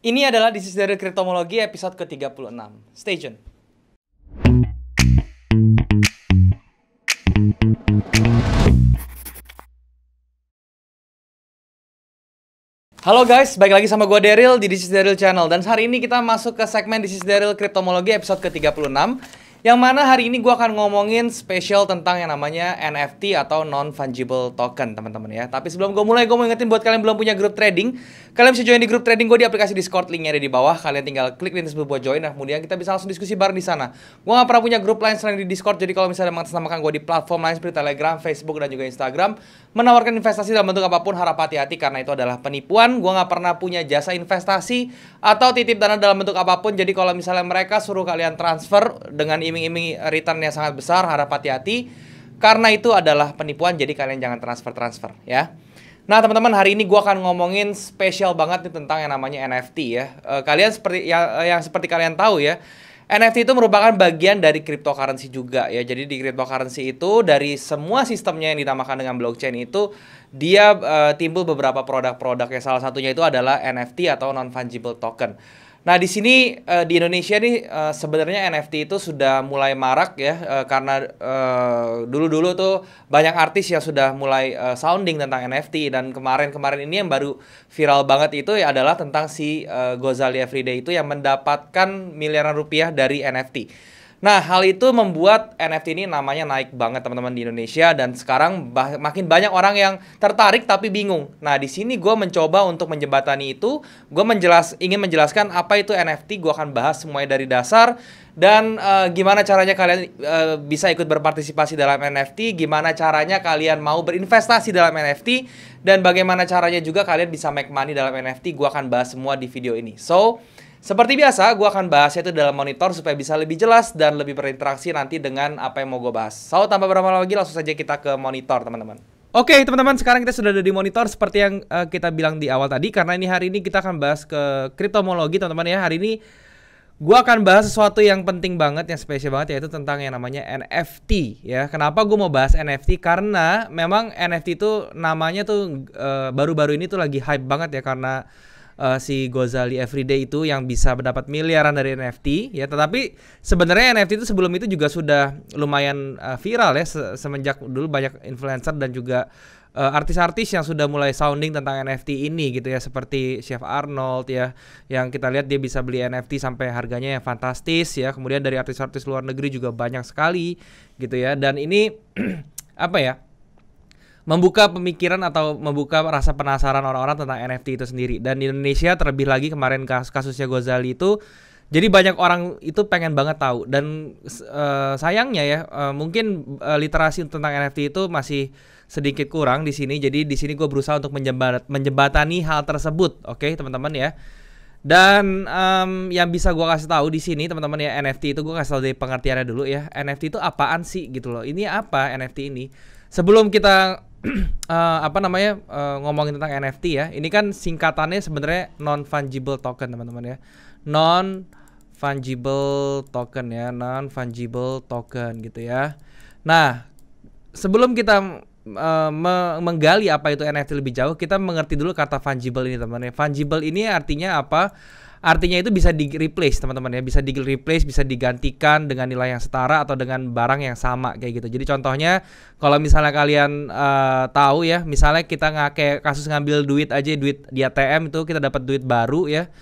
Ini adalah This dari Kriptomologi episode ke-36. Stay tune. Halo guys, balik lagi sama gue Daryl di This Daryl Channel Dan hari ini kita masuk ke segmen This Daryl Kriptomologi episode ke-36 yang mana hari ini gue akan ngomongin spesial tentang yang namanya NFT atau non-fungible token teman-teman ya. Tapi sebelum gue mulai, gue mau ingetin buat kalian yang belum punya grup trading. Kalian bisa join di grup trading gue di aplikasi Discord, linknya ada di bawah. Kalian tinggal klik link tersebut buat join, nah kemudian kita bisa langsung diskusi bareng di sana. Gue gak pernah punya grup lain selain di Discord, jadi kalau misalnya mengatasnamakan gue di platform lain seperti Telegram, Facebook, dan juga Instagram, menawarkan investasi dalam bentuk apapun harap hati-hati karena itu adalah penipuan. Gue gak pernah punya jasa investasi atau titip dana dalam bentuk apapun. Jadi kalau misalnya mereka suruh kalian transfer dengan iming imingi returnnya sangat besar, harap hati-hati. Karena itu adalah penipuan, jadi kalian jangan transfer-transfer ya. Nah teman-teman hari ini gue akan ngomongin spesial banget nih tentang yang namanya NFT ya. E, kalian seperti yang, yang seperti kalian tahu ya, NFT itu merupakan bagian dari cryptocurrency juga ya. Jadi di cryptocurrency itu dari semua sistemnya yang dinamakan dengan blockchain itu dia e, timbul beberapa produk-produknya. Salah satunya itu adalah NFT atau non fungible token. Nah di sini uh, di Indonesia nih uh, sebenarnya NFT itu sudah mulai marak ya uh, karena dulu-dulu tuh banyak artis yang sudah mulai uh, sounding tentang NFT dan kemarin-kemarin ini yang baru viral banget itu ya adalah tentang si uh, Gozali Everyday itu yang mendapatkan miliaran rupiah dari NFT. Nah, hal itu membuat NFT ini namanya naik banget teman-teman di Indonesia dan sekarang makin banyak orang yang tertarik tapi bingung. Nah, di sini gue mencoba untuk menjembatani itu. Gue menjelas ingin menjelaskan apa itu NFT. Gue akan bahas semuanya dari dasar dan uh, gimana caranya kalian uh, bisa ikut berpartisipasi dalam NFT, gimana caranya kalian mau berinvestasi dalam NFT dan bagaimana caranya juga kalian bisa make money dalam NFT. Gue akan bahas semua di video ini. So, seperti biasa, gue akan bahas itu dalam monitor supaya bisa lebih jelas dan lebih berinteraksi nanti dengan apa yang mau gue bahas. So, tanpa berlama lagi, langsung saja kita ke monitor, teman-teman. Oke, okay, teman-teman, sekarang kita sudah ada di monitor seperti yang uh, kita bilang di awal tadi. Karena ini hari ini kita akan bahas ke kriptomologi, teman-teman ya. Hari ini gue akan bahas sesuatu yang penting banget, yang spesial banget, yaitu tentang yang namanya NFT. Ya, kenapa gue mau bahas NFT? Karena memang NFT itu namanya tuh eh, baru-baru uh, baru -baru ini tuh lagi hype banget ya, karena uh, si Gozali Everyday itu yang bisa mendapat miliaran dari NFT ya tetapi sebenarnya NFT itu sebelum itu juga sudah lumayan uh, viral ya semenjak dulu banyak influencer dan juga eh, artis-artis uh, artis -artis yang sudah mulai sounding tentang NFT ini gitu ya seperti Chef Arnold ya yang kita lihat dia bisa beli NFT sampai harganya yang fantastis ya kemudian dari artis-artis luar negeri juga banyak sekali gitu ya dan ini apa ya membuka pemikiran atau membuka rasa penasaran orang-orang tentang NFT itu sendiri. Dan di Indonesia terlebih lagi kemarin kas kasusnya Gozali itu jadi banyak orang itu pengen banget tahu dan uh, sayangnya ya uh, mungkin uh, literasi tentang NFT itu masih sedikit kurang di sini. Jadi di sini gue berusaha untuk menjembat, menjembatani hal tersebut, oke okay, teman-teman ya. Dan um, yang bisa gue kasih tahu di sini teman-teman ya NFT itu gue kasih tahu dari pengertiannya dulu ya. NFT itu apaan sih gitu loh? Ini apa NFT ini? Sebelum kita uh, apa namanya uh, ngomongin tentang NFT ya. Ini kan singkatannya sebenarnya non fungible token teman-teman ya. Non fungible token ya, non fungible token gitu ya. Nah, sebelum kita uh, menggali apa itu NFT lebih jauh, kita mengerti dulu kata fungible ini teman-teman. Ya. Fungible ini artinya apa? Artinya itu bisa di replace teman-teman ya, bisa di replace, bisa digantikan dengan nilai yang setara atau dengan barang yang sama kayak gitu. Jadi contohnya kalau misalnya kalian uh, tahu ya, misalnya kita ngake kasus ngambil duit aja duit di ATM itu kita dapat duit baru ya.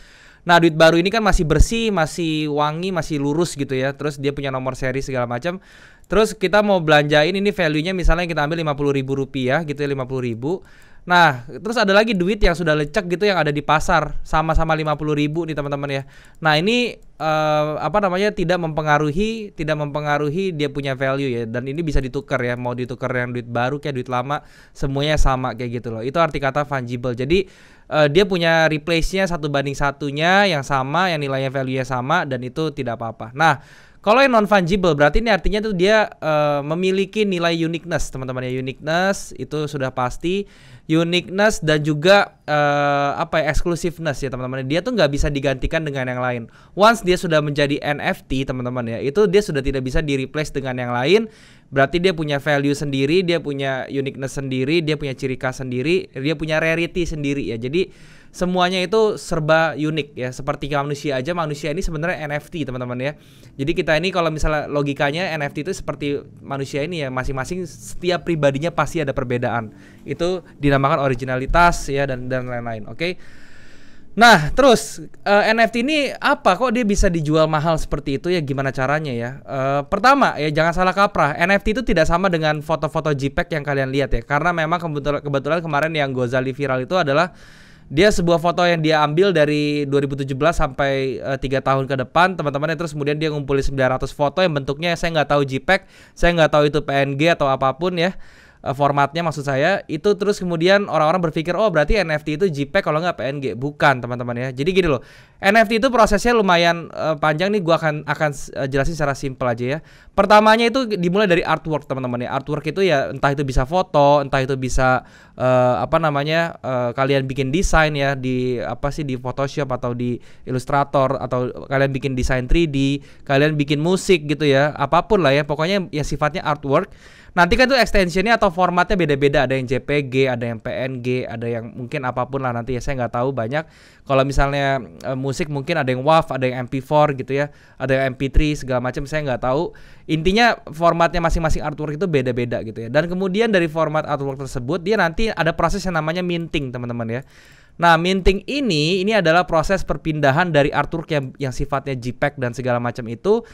Nah, duit baru ini kan masih bersih, masih wangi, masih lurus gitu ya. Terus dia punya nomor seri segala macam. Terus kita mau belanjain ini value-nya misalnya kita ambil lima puluh ribu rupiah gitu ya, puluh ribu Nah, terus ada lagi duit yang sudah lecek gitu yang ada di pasar sama-sama lima puluh ribu nih teman-teman ya. Nah, ini uh, apa namanya tidak mempengaruhi tidak mempengaruhi dia punya value ya dan ini bisa ditukar ya, mau ditukar yang duit baru kayak duit lama semuanya sama kayak gitu loh. Itu arti kata fungible. Jadi uh, dia punya replace-nya satu banding satunya yang sama, yang nilainya value-nya sama dan itu tidak apa-apa. Nah, kalau yang non fungible berarti ini artinya tuh dia uh, memiliki nilai uniqueness, teman-teman ya. Uniqueness itu sudah pasti uniqueness dan juga uh, apa ya exclusiveness ya teman-teman. Dia tuh nggak bisa digantikan dengan yang lain. Once dia sudah menjadi NFT teman-teman ya, itu dia sudah tidak bisa di replace dengan yang lain. Berarti dia punya value sendiri, dia punya uniqueness sendiri, dia punya ciri khas sendiri, dia punya rarity sendiri ya. Jadi semuanya itu serba unik ya seperti manusia aja manusia ini sebenarnya NFT teman-teman ya jadi kita ini kalau misalnya logikanya NFT itu seperti manusia ini ya masing-masing setiap pribadinya pasti ada perbedaan itu dinamakan originalitas ya dan dan lain-lain oke okay? Nah, terus uh, eh, NFT ini apa kok dia bisa dijual mahal seperti itu ya gimana caranya ya? Uh, pertama ya jangan salah kaprah. NFT itu tidak sama dengan foto-foto JPEG yang kalian lihat ya. Karena memang kebetulan kebetulan kemarin yang Gozali viral itu adalah dia sebuah foto yang dia ambil dari 2017 sampai eh, tiga uh, tahun ke depan teman-temannya terus kemudian dia ngumpulin 900 foto yang bentuknya saya nggak tahu JPEG saya nggak tahu itu PNG atau apapun ya uh, formatnya maksud saya itu terus kemudian orang-orang berpikir oh berarti NFT itu JPEG kalau nggak PNG bukan teman-teman ya jadi gini loh NFT itu prosesnya lumayan uh, panjang nih gua akan akan uh, jelasin secara simpel aja ya pertamanya itu dimulai dari artwork teman-teman ya artwork itu ya entah itu bisa foto entah itu bisa uh, apa namanya uh, kalian bikin desain ya di apa sih di Photoshop atau di Illustrator atau kalian bikin desain 3D kalian bikin musik gitu ya apapun lah ya pokoknya ya sifatnya artwork Nanti kan itu extensionnya atau formatnya beda-beda, ada yang JPG, ada yang PNG, ada yang mungkin apapun lah nanti ya saya nggak tahu banyak. Kalau misalnya e, musik mungkin ada yang WAV, ada yang MP4 gitu ya, ada yang MP3 segala macam saya nggak tahu. Intinya formatnya masing-masing artwork itu beda-beda gitu ya. Dan kemudian dari format artwork tersebut dia nanti ada proses yang namanya minting teman-teman ya. Nah, minting ini ini adalah proses perpindahan dari artwork yang yang sifatnya JPEG dan segala macam itu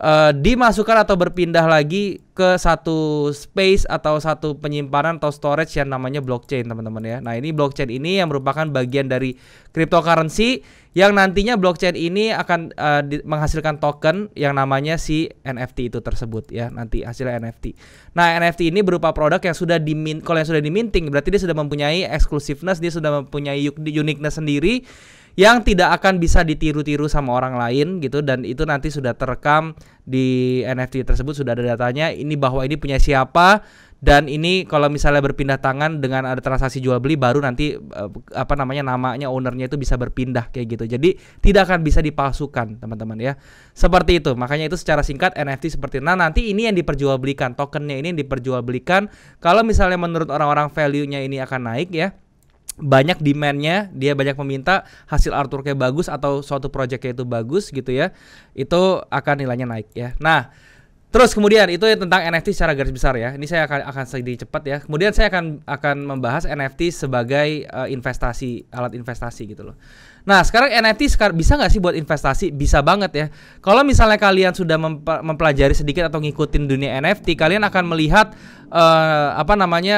uh, dimasukkan atau berpindah lagi ke satu space atau satu penyimpanan atau storage yang namanya blockchain teman-teman ya. Nah ini blockchain ini yang merupakan bagian dari cryptocurrency yang nantinya blockchain ini akan uh, menghasilkan token yang namanya si NFT itu tersebut ya nanti hasil NFT. Nah NFT ini berupa produk yang sudah dimin kalau yang sudah diminting berarti dia sudah mempunyai exclusiveness dia sudah mempunyai uniqueness sendiri yang tidak akan bisa ditiru-tiru sama orang lain gitu dan itu nanti sudah terekam di NFT tersebut sudah ada datanya ini bahwa ini punya siapa dan ini kalau misalnya berpindah tangan dengan ada transaksi jual beli baru nanti eh, apa namanya namanya ownernya itu bisa berpindah kayak gitu jadi tidak akan bisa dipalsukan teman-teman ya seperti itu makanya itu secara singkat NFT seperti nah nanti ini yang diperjualbelikan tokennya ini yang diperjualbelikan kalau misalnya menurut orang-orang value-nya ini akan naik ya banyak demandnya dia banyak meminta hasil kayak bagus atau suatu projectnya itu bagus gitu ya itu akan nilainya naik ya nah Terus kemudian itu ya tentang NFT secara garis besar ya. Ini saya akan akan sedikit cepat ya. Kemudian saya akan akan membahas NFT sebagai uh, investasi alat investasi gitu loh. Nah, sekarang NFT sekarang bisa nggak sih buat investasi? Bisa banget ya. Kalau misalnya kalian sudah mempelajari sedikit atau ngikutin dunia NFT, kalian akan melihat uh, apa namanya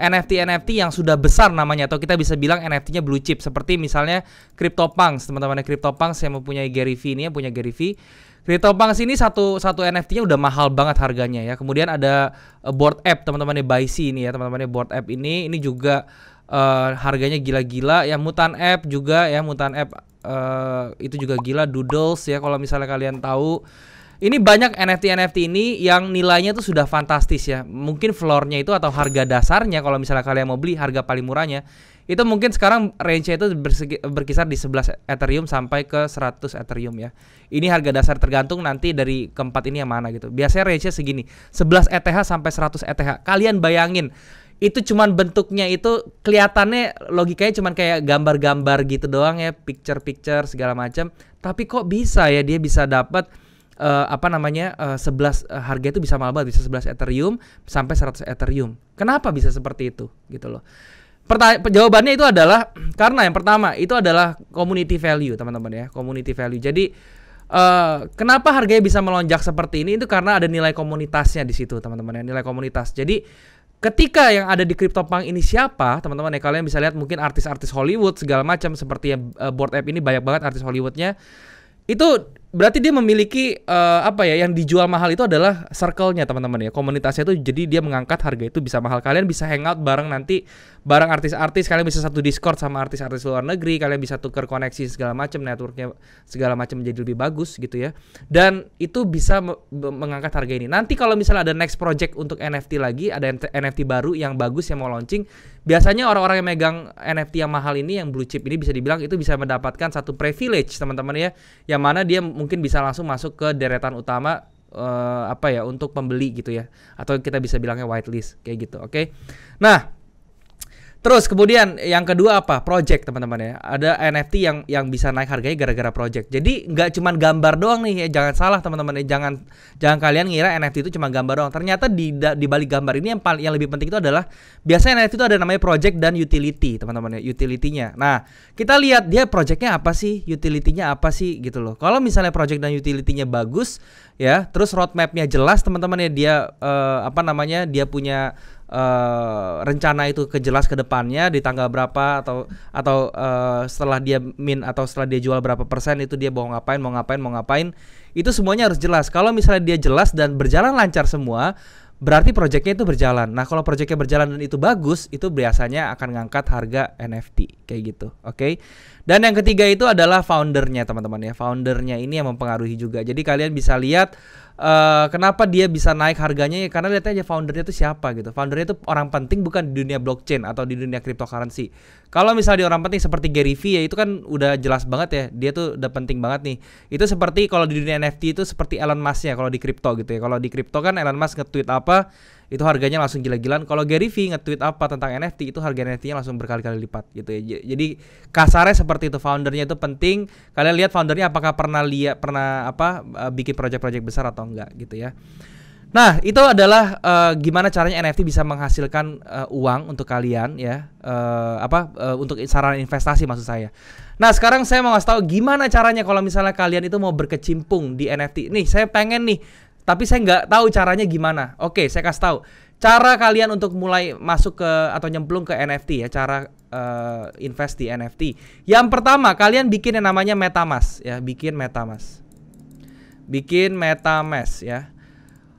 eh, nft NFT NFT yang sudah besar namanya atau kita bisa bilang NFT-nya blue chip seperti misalnya CryptoPunks, teman-teman CryptoPunks yang mempunyai Gary V ini yang punya Gary V. CryptoPunks sini satu satu NFT-nya udah mahal banget harganya ya. Kemudian ada eh, board app teman teman Byce ini ya, teman teman board app ini ini juga Eh, harganya gila-gila ya mutan app juga ya mutan app uh, itu juga gila doodles ya kalau misalnya kalian tahu ini banyak NFT NFT ini yang nilainya itu sudah fantastis ya mungkin floornya itu atau harga dasarnya kalau misalnya kalian mau beli harga paling murahnya itu mungkin sekarang range nya itu berkisar di 11 Ethereum sampai ke 100 Ethereum ya. Ini harga dasar tergantung nanti dari keempat ini yang mana gitu. Biasanya range-nya segini, 11 ETH sampai 100 ETH. Kalian bayangin itu cuman bentuknya itu kelihatannya logikanya cuman kayak gambar-gambar gitu doang ya, picture-picture segala macam. Tapi kok bisa ya dia bisa dapat uh, eh, apa namanya uh, 11 uh, harga itu bisa mahal banget, bisa 11 Ethereum sampai 100 Ethereum. Kenapa bisa seperti itu gitu loh. Pertanya jawabannya itu adalah karena yang pertama itu adalah community value, teman-teman ya, community value. Jadi Uh, kenapa harganya bisa melonjak seperti ini? Itu karena ada nilai komunitasnya di situ, teman-teman. Ya. Nilai komunitas. Jadi ketika yang ada di CryptoPunk ini siapa, teman-teman ya kalian bisa lihat mungkin artis-artis Hollywood segala macam seperti ya, eh, board app ini banyak banget artis Hollywoodnya. Itu berarti dia memiliki uh, apa ya yang dijual mahal itu adalah circle-nya teman-teman ya komunitasnya itu jadi dia mengangkat harga itu bisa mahal kalian bisa hangout bareng nanti bareng artis-artis kalian bisa satu discord sama artis-artis luar negeri kalian bisa tuker koneksi segala macam networknya segala macam menjadi lebih bagus gitu ya dan itu bisa me mengangkat harga ini nanti kalau misalnya ada next project untuk NFT lagi ada NFT baru yang bagus yang mau launching biasanya orang-orang yang megang NFT yang mahal ini yang blue chip ini bisa dibilang itu bisa mendapatkan satu privilege teman-teman ya yang mana dia mungkin bisa langsung masuk ke deretan utama uh, apa ya untuk pembeli gitu ya atau kita bisa bilangnya whitelist kayak gitu oke okay? nah Terus kemudian yang kedua apa? Project teman-teman ya. Ada NFT yang yang bisa naik harganya gara-gara project. Jadi nggak cuma gambar doang nih ya. Jangan salah teman-teman ya. Jangan jangan kalian ngira NFT itu cuma gambar doang. Ternyata di di balik gambar ini yang paling yang lebih penting itu adalah biasanya NFT itu ada namanya project dan utility teman-teman ya. Utility-nya. Nah, kita lihat dia projectnya apa sih? Utility-nya apa sih gitu loh. Kalau misalnya project dan utility-nya bagus ya, terus roadmap-nya jelas teman-teman ya dia uh, apa namanya? dia punya uh, rencana itu kejelas ke depannya di tanggal berapa atau atau uh, setelah dia min atau setelah dia jual berapa persen itu dia mau ngapain mau ngapain mau ngapain itu semuanya harus jelas kalau misalnya dia jelas dan berjalan lancar semua berarti proyeknya itu berjalan nah kalau proyeknya berjalan dan itu bagus itu biasanya akan ngangkat harga NFT kayak gitu oke okay? Dan yang ketiga itu adalah foundernya teman-teman ya. Foundernya ini yang mempengaruhi juga. Jadi kalian bisa lihat uh, kenapa dia bisa naik harganya ya karena lihat aja foundernya itu siapa gitu. Foundernya itu orang penting bukan di dunia blockchain atau di dunia cryptocurrency. Kalau misalnya di orang penting seperti Gary Vee ya itu kan udah jelas banget ya. Dia tuh udah penting banget nih. Itu seperti kalau di dunia NFT itu seperti Elon Musk ya kalau di crypto gitu ya. Kalau di crypto kan Elon Musk nge-tweet apa itu harganya langsung gila-gilaan. Kalau Gary Vee nge-tweet apa tentang NFT itu harga NFT-nya langsung berkali-kali lipat gitu ya. Jadi kasarnya seperti itu foundernya itu penting. Kalian lihat foundernya apakah pernah lihat pernah apa e, bikin project-project besar atau enggak gitu ya. Nah, itu adalah uh, gimana caranya NFT bisa menghasilkan uh, uang untuk kalian ya. Uh, apa uh, untuk saran investasi maksud saya. Nah, sekarang saya mau ngasih tahu gimana caranya kalau misalnya kalian itu mau berkecimpung di NFT. Nih, saya pengen nih tapi saya nggak tahu caranya gimana. Oke, saya kasih tahu. Cara kalian untuk mulai masuk ke atau nyemplung ke NFT ya, cara uh, invest di NFT. Yang pertama, kalian bikin yang namanya MetaMask ya, bikin MetaMask. Bikin MetaMask ya.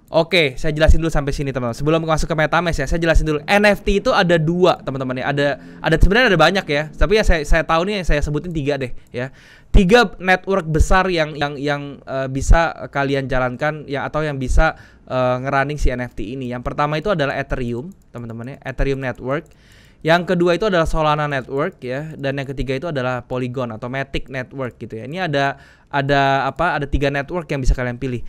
Oke, saya jelasin dulu sampai sini teman-teman. Sebelum masuk ke MetaMask ya, saya jelasin dulu. NFT itu ada dua teman-teman ya. Ada ada sebenarnya ada banyak ya. Tapi ya saya saya tahu nih saya sebutin tiga deh ya. Tiga network besar yang yang yang uh, bisa kalian jalankan ya atau yang bisa uh, ngerunning si NFT ini. Yang pertama itu adalah Ethereum teman-teman ya, Ethereum Network. Yang kedua itu adalah Solana Network ya, dan yang ketiga itu adalah Polygon atau Matic Network gitu ya. Ini ada ada apa? Ada tiga network yang bisa kalian pilih.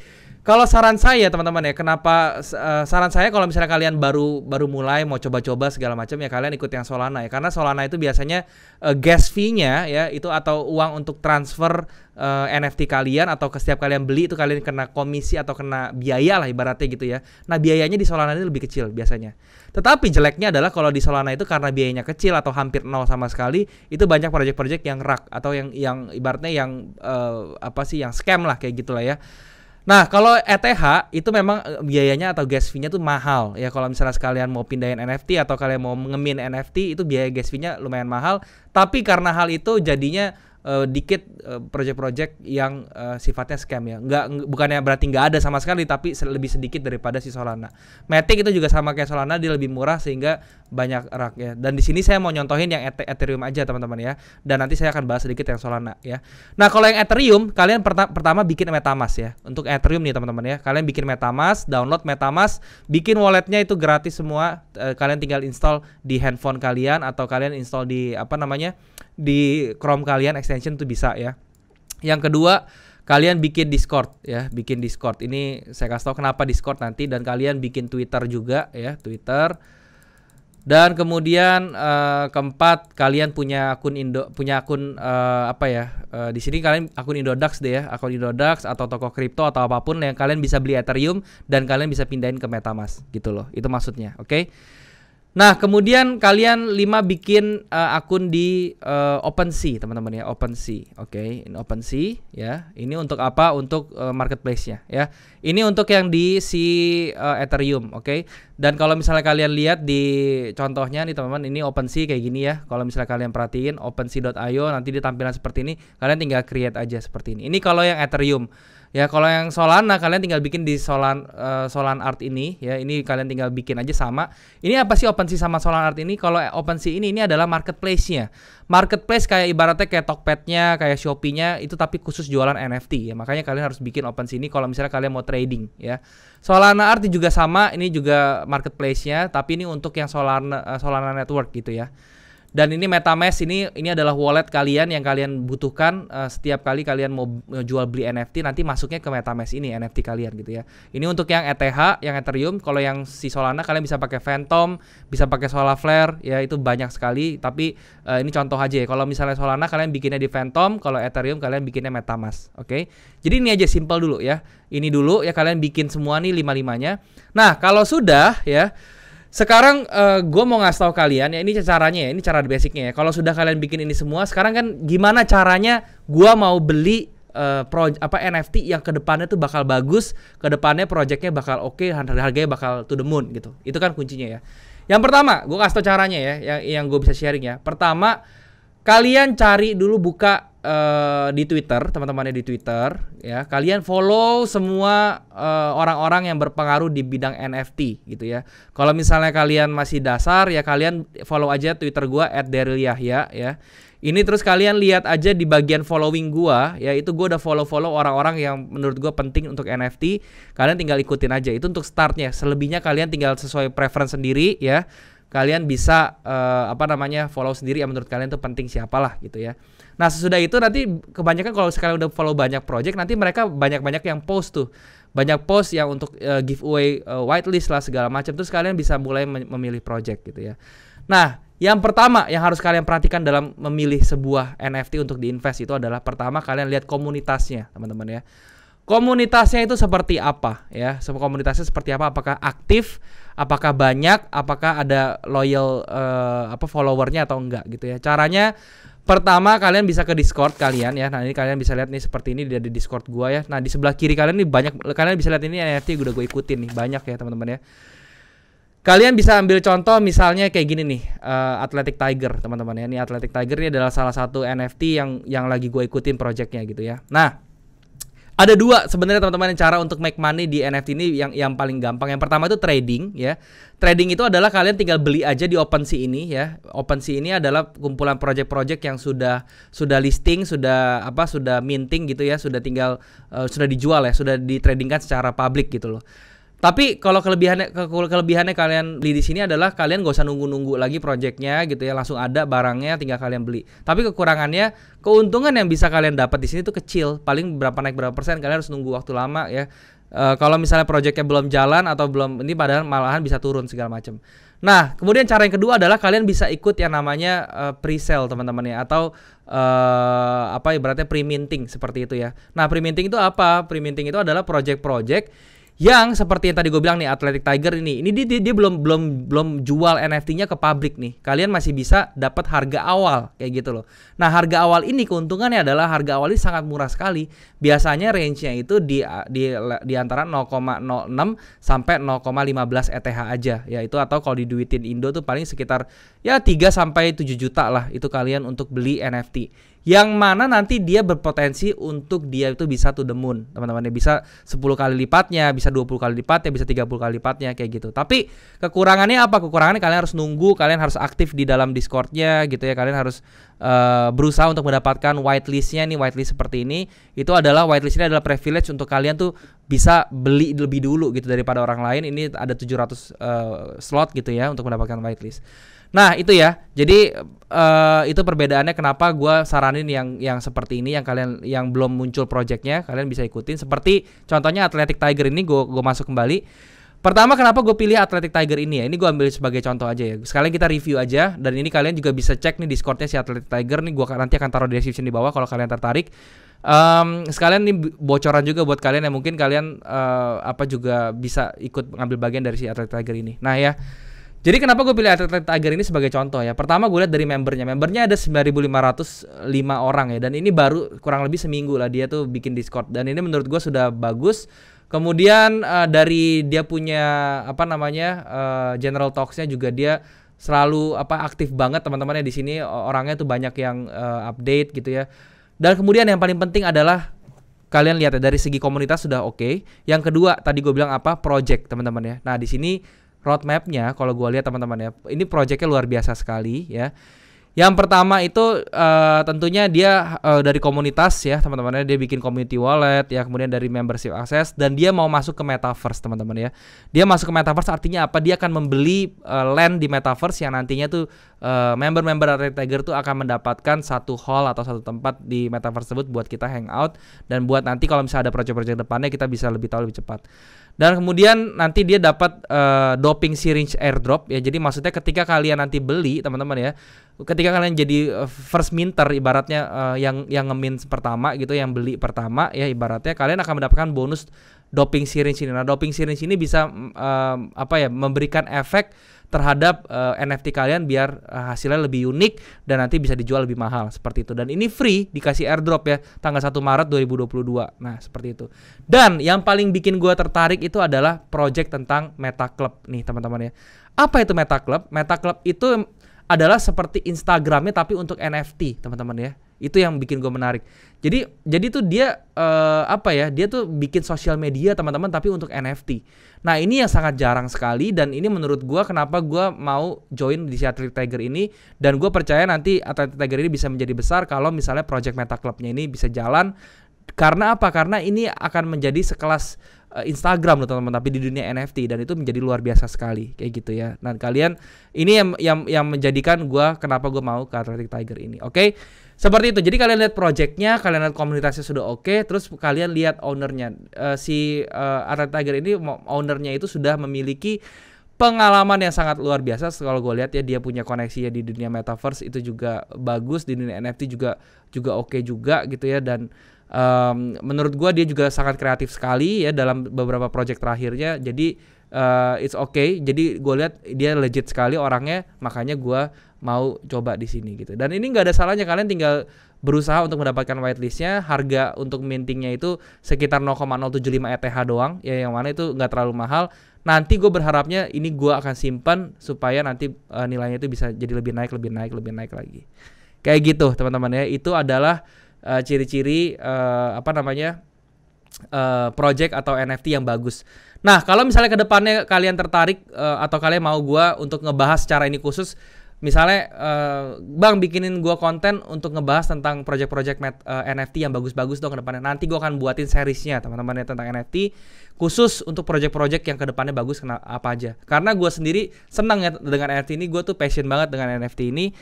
Kalau saran saya teman-teman ya, kenapa uh, saran saya kalau misalnya kalian baru baru mulai mau coba-coba segala macam ya kalian ikut yang Solana ya karena Solana itu biasanya uh, gas fee-nya ya itu atau uang untuk transfer uh, eh, NFT kalian atau ke setiap kalian beli itu kalian kena komisi atau kena biaya lah ibaratnya gitu ya. Nah, biayanya di Solana ini lebih kecil biasanya. Tetapi jeleknya adalah kalau di Solana itu karena biayanya kecil atau hampir nol sama sekali, itu banyak project-project yang rak atau yang yang ibaratnya yang uh, apa sih yang scam lah kayak gitulah ya. Nah, kalau ETH itu memang eh, biayanya atau gas fee-nya tuh mahal. Ya kalau misalnya sekalian mau pindahin NFT atau kalian mau ngemin NFT itu biaya gas fee-nya lumayan mahal. Tapi karena hal itu jadinya uh, dikit uh, project-project yang uh, sifatnya scam ya. Nggak bukannya berarti nggak ada sama sekali tapi lebih sedikit daripada si Solana. Matic itu juga sama kayak Solana dia lebih murah sehingga banyak rak ya. Dan di sini saya mau nyontohin yang Ethereum aja teman-teman ya. Dan nanti saya akan bahas sedikit yang Solana ya. Nah, kalau yang Ethereum kalian perta pertama bikin MetaMask ya. Untuk Ethereum nih teman-teman ya. Kalian bikin MetaMask, download MetaMask, bikin walletnya itu gratis semua. Uh, kalian tinggal install di handphone kalian atau kalian install di apa namanya? di Chrome kalian extension tuh bisa ya. Yang kedua, kalian bikin Discord ya, bikin Discord. Ini saya kasih tahu kenapa Discord nanti dan kalian bikin Twitter juga ya, Twitter. Dan kemudian uh, keempat kalian punya akun Indo punya akun uh, apa ya? Uh, di sini kalian akun Indodax deh ya, akun Indodax atau toko kripto atau apapun yang kalian bisa beli Ethereum dan kalian bisa pindahin ke MetaMask gitu loh. Itu maksudnya, oke? Okay? Nah, kemudian kalian lima bikin uh, akun di uh, eh, OpenSea, teman-teman ya, OpenSea. Oke, okay. in OpenSea ya. Ini untuk apa? Untuk uh, marketplace-nya ya. Ini untuk yang di si uh, Ethereum, oke. Okay. Dan kalau misalnya kalian lihat di contohnya nih teman-teman, ini OpenSea kayak gini ya. Kalau misalnya kalian perhatiin OpenSea.io nanti di tampilan seperti ini, kalian tinggal create aja seperti ini. Ini kalau yang Ethereum. Ya kalau yang Solana kalian tinggal bikin di Solan uh, Solan Art ini ya. Ini kalian tinggal bikin aja sama. Ini apa sih OpenSea sama Solan Art ini? Kalau OpenSea ini ini adalah marketplace-nya. Marketplace kayak ibaratnya kayak Tokped-nya, kayak Shopee-nya itu tapi khusus jualan NFT ya. Makanya kalian harus bikin OpenSea ini kalau misalnya kalian mau trading ya. Solana Art juga sama, ini juga marketplace-nya, tapi ini untuk yang Solana eh, Solana Network gitu ya. Dan ini MetaMask ini ini adalah wallet kalian yang kalian butuhkan uh, setiap kali kalian mau eh, jual beli NFT nanti masuknya ke MetaMask ini NFT kalian gitu ya. Ini untuk yang ETH, yang Ethereum, kalau yang si Solana kalian bisa pakai Phantom, bisa pakai Solana Flare ya itu banyak sekali tapi uh, ini contoh aja ya. Kalau misalnya Solana kalian bikinnya di Phantom, kalau Ethereum kalian bikinnya MetaMask, oke. Okay? Jadi ini aja simple dulu ya. Ini dulu ya kalian bikin semua nih lima-limanya. Nah, kalau sudah ya sekarang uh, eh, gue mau ngasih tau kalian ya ini caranya ya, ini cara basicnya ya. Kalau sudah kalian bikin ini semua, sekarang kan gimana caranya gue mau beli uh, pro apa NFT yang kedepannya tuh bakal bagus, kedepannya projectnya bakal oke, okay, harganya bakal to the moon gitu. Itu kan kuncinya ya. Yang pertama, gue kasih tau caranya ya, yang, yang gue bisa sharing ya. Pertama, kalian cari dulu buka uh, di Twitter, teman-temannya di Twitter, ya. Kalian follow semua eh, orang-orang uh, yang berpengaruh di bidang NFT, gitu ya. Kalau misalnya kalian masih dasar, ya kalian follow aja Twitter gua @derilyahya, ya. Ini terus kalian lihat aja di bagian following gua, ya itu gua udah follow-follow orang-orang yang menurut gua penting untuk NFT. Kalian tinggal ikutin aja. Itu untuk startnya. Selebihnya kalian tinggal sesuai preference sendiri, ya kalian bisa uh, apa namanya follow sendiri ya menurut kalian tuh penting siapalah gitu ya. Nah sesudah itu nanti kebanyakan kalau sekalian udah follow banyak project nanti mereka banyak-banyak yang post tuh banyak post yang untuk uh, giveaway uh, whitelist lah segala macam terus kalian bisa mulai memilih project gitu ya. Nah yang pertama yang harus kalian perhatikan dalam memilih sebuah NFT untuk diinvest itu adalah pertama kalian lihat komunitasnya teman-teman ya komunitasnya itu seperti apa ya komunitasnya seperti apa apakah aktif apakah banyak apakah ada loyal uh, apa followernya atau enggak gitu ya caranya pertama kalian bisa ke Discord kalian ya nah ini kalian bisa lihat nih seperti ini di Discord gua ya nah di sebelah kiri kalian nih banyak kalian bisa lihat ini NFT udah gue ikutin nih banyak ya teman-teman ya kalian bisa ambil contoh misalnya kayak gini nih uh, Athletic Tiger teman-teman ya ini Athletic Tiger ini adalah salah satu NFT yang yang lagi gue ikutin projectnya gitu ya nah ada dua sebenarnya teman-teman cara untuk make money di NFT ini yang yang paling gampang. Yang pertama itu trading ya. Trading itu adalah kalian tinggal beli aja di OpenSea ini ya. OpenSea ini adalah kumpulan project-project yang sudah sudah listing, sudah apa sudah minting gitu ya, sudah tinggal uh, sudah dijual ya, sudah ditradingkan secara publik gitu loh. Tapi kalau kelebihannya ke kelebihannya kalian beli di sini adalah kalian gak usah nunggu-nunggu lagi projectnya gitu ya langsung ada barangnya tinggal kalian beli. Tapi kekurangannya keuntungan yang bisa kalian dapat di sini tuh kecil paling berapa naik berapa persen kalian harus nunggu waktu lama ya. Uh, kalau misalnya projectnya belum jalan atau belum ini padahal malahan bisa turun segala macam. Nah, kemudian cara yang kedua adalah kalian bisa ikut yang namanya uh, pre-sale teman-teman ya atau uh, apa ibaratnya pre-minting seperti itu ya. Nah, pre-minting itu apa? Pre-minting itu adalah project-project yang seperti yang tadi gue bilang nih Athletic Tiger ini ini dia, dia, dia belum belum belum jual NFT-nya ke publik nih kalian masih bisa dapat harga awal kayak gitu loh nah harga awal ini keuntungannya adalah harga awal ini sangat murah sekali biasanya range-nya itu di di di antara 0,06 sampai 0,15 ETH aja ya itu atau kalau diduitin Indo tuh paling sekitar ya 3 sampai 7 juta lah itu kalian untuk beli NFT yang mana nanti dia berpotensi untuk dia itu bisa to the moon teman-teman ya bisa 10 kali lipatnya bisa 20 kali lipatnya bisa 30 kali lipatnya kayak gitu tapi kekurangannya apa kekurangannya kalian harus nunggu kalian harus aktif di dalam discordnya gitu ya kalian harus uh, berusaha untuk mendapatkan whitelistnya nih whitelist seperti ini itu adalah whitelist ini adalah privilege untuk kalian tuh bisa beli lebih dulu gitu daripada orang lain ini ada 700 uh, eh, slot gitu ya untuk mendapatkan whitelist Nah, itu ya. Jadi uh, itu perbedaannya kenapa gue saranin yang yang seperti ini yang kalian yang belum muncul projectnya kalian bisa ikutin seperti contohnya Athletic Tiger ini gue gue masuk kembali Pertama kenapa gue pilih Athletic Tiger ini ya Ini gue ambil sebagai contoh aja ya Sekalian kita review aja Dan ini kalian juga bisa cek nih Discordnya si Athletic Tiger Nih gue nanti akan taruh di description di bawah Kalau kalian tertarik um, Sekalian nih bocoran juga buat kalian Yang mungkin kalian uh, apa juga bisa ikut mengambil bagian dari si Athletic Tiger ini Nah ya jadi kenapa gue pilih atlet-atlet Tiger ini sebagai contoh ya? Pertama gue lihat dari membernya. Membernya ada 9.505 orang ya. Dan ini baru kurang lebih seminggu lah dia tuh bikin Discord. Dan ini menurut gue sudah bagus. Kemudian uh, dari dia punya apa namanya uh, general talksnya juga dia selalu apa aktif banget teman-temannya di sini orangnya tuh banyak yang uh, update gitu ya. Dan kemudian yang paling penting adalah kalian lihat ya dari segi komunitas sudah oke. Okay. Yang kedua tadi gue bilang apa project teman-teman ya. Nah di sini roadmapnya kalau gue lihat teman-teman ya ini proyeknya luar biasa sekali ya yang pertama itu uh, tentunya dia uh, dari komunitas ya teman teman ya, dia bikin community wallet ya kemudian dari membership access dan dia mau masuk ke metaverse teman-teman ya. Dia masuk ke metaverse artinya apa? Dia akan membeli uh, land di metaverse yang nantinya tuh member-member uh, Tiger tuh akan mendapatkan satu hall atau satu tempat di metaverse tersebut buat kita hangout dan buat nanti kalau misalnya ada project-project depannya kita bisa lebih tahu lebih cepat. Dan kemudian nanti dia dapat uh, doping syringe airdrop ya. Jadi maksudnya ketika kalian nanti beli teman-teman ya, ketika kalian jadi eh, first minter ibaratnya uh, yang yang ngemin pertama gitu, yang beli pertama ya ibaratnya kalian akan mendapatkan bonus doping syringe ini. Nah, doping syringe ini bisa uh, apa ya memberikan efek terhadap uh, eh, NFT kalian biar uh, hasilnya lebih unik dan nanti bisa dijual lebih mahal seperti itu. Dan ini free dikasih airdrop ya tanggal 1 Maret 2022. Nah, seperti itu. Dan yang paling bikin gue tertarik itu adalah project tentang Meta Club nih, teman-teman ya. Apa itu Meta Club? Meta Club itu adalah seperti Instagramnya tapi untuk NFT, teman-teman ya itu yang bikin gue menarik jadi jadi tuh dia uh, apa ya dia tuh bikin sosial media teman-teman tapi untuk NFT nah ini yang sangat jarang sekali dan ini menurut gue kenapa gue mau join di Atlet Tiger ini dan gue percaya nanti Atlet Tiger ini bisa menjadi besar kalau misalnya project Meta Clubnya ini bisa jalan karena apa karena ini akan menjadi sekelas uh, Instagram loh teman-teman tapi di dunia NFT dan itu menjadi luar biasa sekali kayak gitu ya dan nah, kalian ini yang yang yang menjadikan gue kenapa gue mau ke Atlantic Tiger ini oke okay? seperti itu jadi kalian lihat projectnya kalian lihat komunitasnya sudah oke okay, terus kalian lihat ownernya uh, si uh, Athletic Tiger ini ownernya itu sudah memiliki pengalaman yang sangat luar biasa kalau gue lihat ya dia punya koneksi ya di dunia metaverse itu juga bagus di dunia NFT juga juga oke okay juga gitu ya dan um, menurut gue dia juga sangat kreatif sekali ya dalam beberapa project terakhirnya jadi uh, it's okay jadi gue lihat dia legit sekali orangnya makanya gue mau coba di sini gitu dan ini nggak ada salahnya kalian tinggal berusaha untuk mendapatkan whitelistnya harga untuk mintingnya itu sekitar 0,075 ETH doang ya yang mana itu nggak terlalu mahal nanti gue berharapnya ini gue akan simpan supaya nanti uh, nilainya itu bisa jadi lebih naik lebih naik lebih naik lagi kayak gitu teman-teman ya itu adalah Eh, ciri-ciri uh, apa namanya uh, project atau NFT yang bagus. Nah, kalau misalnya kedepannya kalian tertarik uh, atau kalian mau gue untuk ngebahas secara ini khusus, misalnya uh, bang bikinin gue konten untuk ngebahas tentang project-project uh, NFT yang bagus-bagus dong kedepannya nanti gue akan buatin seriesnya teman-teman ya tentang NFT khusus untuk project-project yang kedepannya bagus kenapa apa aja karena gue sendiri senang ya dengan NFT ini gue tuh passion banget dengan NFT ini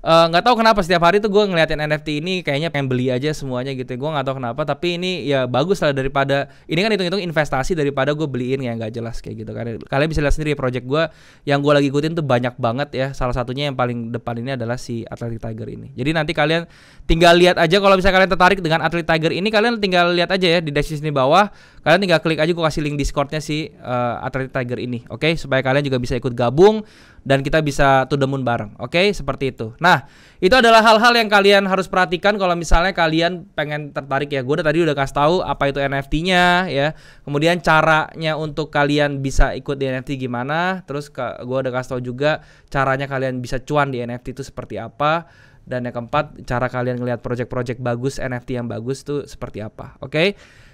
Eh, nggak uh, tahu kenapa setiap hari tuh gue ngeliatin NFT ini kayaknya pengen beli aja semuanya gitu gue nggak tahu kenapa tapi ini ya bagus lah daripada ini kan hitung-hitung investasi daripada gue beliin yang nggak jelas kayak gitu kan kalian bisa lihat sendiri project gue yang gue lagi ikutin tuh banyak banget ya salah satunya yang paling depan ini adalah si Atlet Tiger ini jadi nanti kalian tinggal lihat aja kalau bisa kalian tertarik dengan Atlet Tiger ini kalian tinggal lihat aja ya di deskripsi di bawah kalian tinggal klik aja gue kasih link Discordnya si uh, Tiger ini oke okay? supaya kalian juga bisa ikut gabung dan kita bisa to the moon bareng. Oke, okay? seperti itu. Nah, itu adalah hal-hal yang kalian harus perhatikan kalau misalnya kalian pengen tertarik ya. Gue udah tadi udah kasih tahu apa itu NFT-nya ya. Kemudian caranya untuk kalian bisa ikut di NFT gimana. Terus gue udah kasih tahu juga caranya kalian bisa cuan di NFT itu seperti apa dan yang keempat cara kalian ngelihat project-project bagus NFT yang bagus tuh seperti apa oke okay?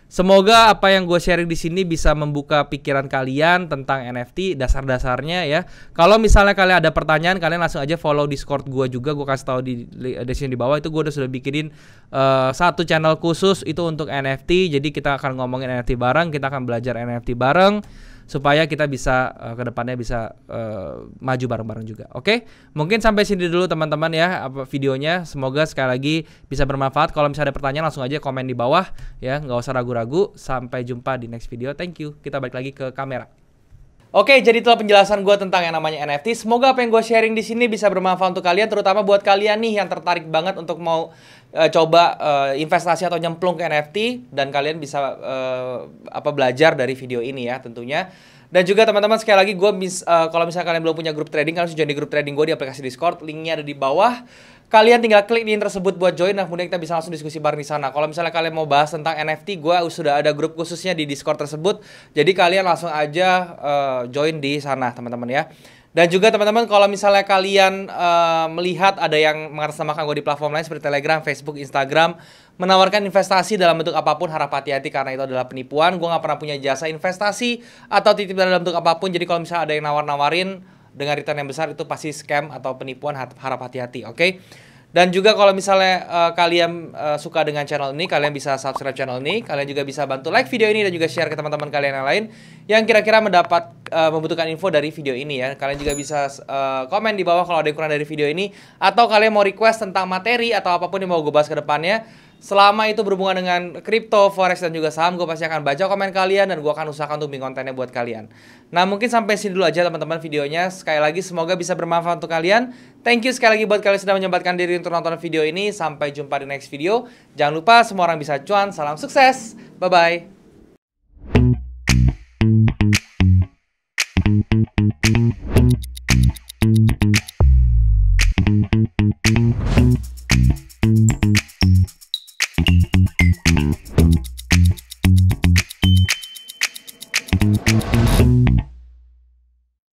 Semoga apa yang gue sharing di sini bisa membuka pikiran kalian tentang NFT dasar-dasarnya ya. Kalau misalnya kalian ada pertanyaan, kalian langsung aja follow Discord gue juga. Gue kasih tahu di eh, description di bawah itu gue udah sudah bikinin uh, satu channel khusus itu untuk NFT. Jadi kita akan ngomongin NFT bareng, kita akan belajar NFT bareng supaya kita bisa uh, depannya bisa uh, maju bareng-bareng juga. Oke, okay? mungkin sampai sini dulu teman-teman ya apa videonya. Semoga sekali lagi bisa bermanfaat. Kalau misalnya ada pertanyaan langsung aja komen di bawah ya, nggak usah ragu-ragu. Sampai jumpa di next video. Thank you. Kita balik lagi ke kamera. Oke, jadi itulah penjelasan gue tentang yang namanya NFT. Semoga apa yang gue sharing di sini bisa bermanfaat untuk kalian, terutama buat kalian nih yang tertarik banget untuk mau uh, coba uh, investasi atau nyemplung ke NFT dan kalian bisa uh, apa belajar dari video ini ya tentunya. Dan juga teman-teman sekali lagi gue mis uh, kalau misalnya kalian belum punya grup trading kalian harus join di grup trading gue di aplikasi Discord, linknya ada di bawah. Kalian tinggal klik link tersebut buat join, nah kemudian kita bisa langsung diskusi bareng di sana. Kalau misalnya kalian mau bahas tentang NFT, gue sudah ada grup khususnya di Discord tersebut. Jadi kalian langsung aja uh, join di sana teman-teman ya. Dan juga teman-teman kalau misalnya kalian uh, melihat ada yang mengatasnamakan gue di platform lain seperti Telegram, Facebook, Instagram menawarkan investasi dalam bentuk apapun harap hati-hati karena itu adalah penipuan. Gue nggak pernah punya jasa investasi atau titip dalam bentuk apapun. Jadi kalau misalnya ada yang nawar-nawarin dengan return yang besar itu pasti scam atau penipuan harap hati-hati, oke? Okay? Dan juga kalau misalnya uh, kalian uh, suka dengan channel ini, kalian bisa subscribe channel ini. Kalian juga bisa bantu like video ini dan juga share ke teman-teman kalian yang lain yang kira-kira mendapat Eh, membutuhkan info dari video ini ya. Kalian juga bisa uh, komen di bawah kalau ada yang kurang dari video ini atau kalian mau request tentang materi atau apapun yang mau gue bahas ke depannya. Selama itu berhubungan dengan crypto, forex dan juga saham, gue pasti akan baca komen kalian dan gue akan usahakan untuk bikin kontennya buat kalian. Nah, mungkin sampai sini dulu aja teman-teman videonya. Sekali lagi semoga bisa bermanfaat untuk kalian. Thank you sekali lagi buat kalian sudah menyempatkan diri untuk nonton video ini. Sampai jumpa di next video. Jangan lupa semua orang bisa cuan. Salam sukses. Bye bye.